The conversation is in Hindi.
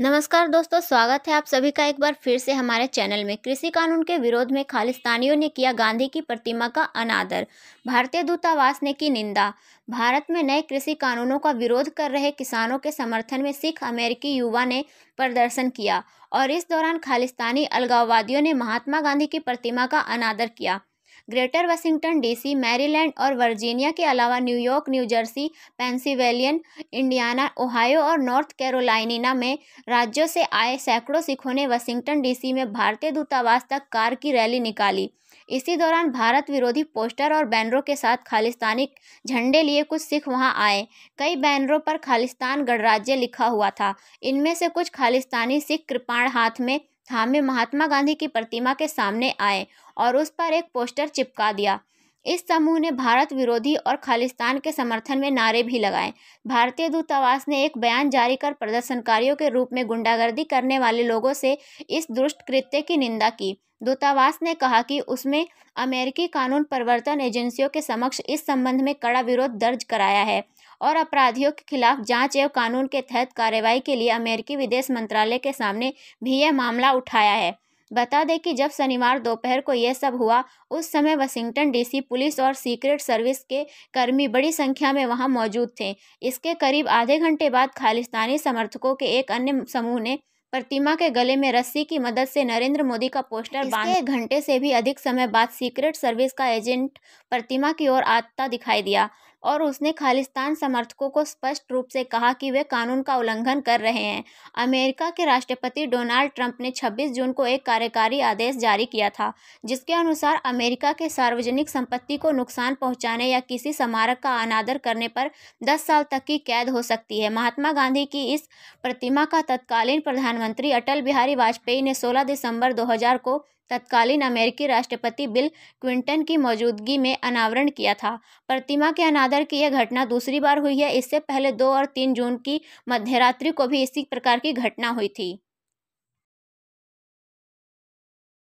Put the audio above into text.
नमस्कार दोस्तों स्वागत है आप सभी का एक बार फिर से हमारे चैनल में कृषि कानून के विरोध में खालिस्तानियों ने किया गांधी की प्रतिमा का अनादर भारतीय दूतावास ने की निंदा भारत में नए कृषि कानूनों का विरोध कर रहे किसानों के समर्थन में सिख अमेरिकी युवा ने प्रदर्शन किया और इस दौरान खालिस्तानी अलगाववादियों ने महात्मा गांधी की प्रतिमा का अनादर किया ग्रेटर वाशिंगटन डीसी मैरीलैंड और वर्जीनिया के अलावा New York New Jersey Jersey Indiana Ohio और नॉर्थ कैरोलिना में राज्यों से आए सैकड़ों सिखों ने वाशिंगटन डीसी में भारतीय दूतावास तक कार की रैली निकाली इसी दौरान भारत विरोधी पोस्टर और बैनरों के साथ खालिस्तानी झंडे लिए कुछ सिख वहां आए कई बैनरों पर खालिस्तान गणराज्य लिखा हुआ था इनमें से कुछ खालिस्तानी सिख कृपाण हाथ में थामे महात्मा गांधी की प्रतिमा के सामने आए और उस पर एक पोस्टर चिपका दिया इस समूह ने भारत विरोधी और खालिस्तान के समर्थन में नारे भी लगाए भारतीय दूतावास ने एक बयान जारी कर प्रदर्शनकारियों के रूप में गुंडागर्दी करने वाले लोगों से इस दुष्ट कृत्य की निंदा की दूतावास ने कहा कि उसमें अमेरिकी कानून प्रवर्तन एजेंसियों के समक्ष इस संबंध में कड़ा विरोध दर्ज कराया है और अपराधियों के खिलाफ जांच एवं कानून के तहत कार्रवाई के लिए अमेरिकी विदेश मंत्रालय के सामने भी यह मामला उठाया है बता दें कि जब शनिवार दोपहर को यह सब हुआ उस समय वाशिंगटन डीसी पुलिस और सीक्रेट सर्विस के कर्मी बड़ी संख्या में वहां मौजूद थे इसके करीब आधे घंटे बाद खालिस्तानी समर्थकों के एक अन्य समूह ने प्रतिमा के गले में रस्सी की मदद से नरेंद्र मोदी का पोस्टर बांध एक घंटे से भी अधिक समय बाद सीक्रेट सर्विस का एजेंट प्रतिमा की ओर आता दिखाई दिया और उसने खालिस्तान समर्थकों को स्पष्ट रूप से कहा कि वे कानून का उल्लंघन कर रहे हैं अमेरिका के राष्ट्रपति डोनाल्ड ट्रंप ने 26 जून को एक कार्यकारी आदेश जारी किया था जिसके अनुसार अमेरिका के सार्वजनिक संपत्ति को नुकसान पहुंचाने या किसी स्मारक का अनादर करने पर दस साल तक की कैद हो सकती है महात्मा गांधी की इस प्रतिमा का तत्कालीन प्रधानमंत्री अटल बिहारी वाजपेयी ने सोलह दिसंबर दो को तत्कालीन अमेरिकी राष्ट्रपति बिल क्विंटन की मौजूदगी में अनावरण किया था प्रतिमा के अनादर की यह घटना दूसरी बार हुई है इससे पहले दो और तीन जून की मध्यरात्रि को भी इसी प्रकार की घटना हुई थी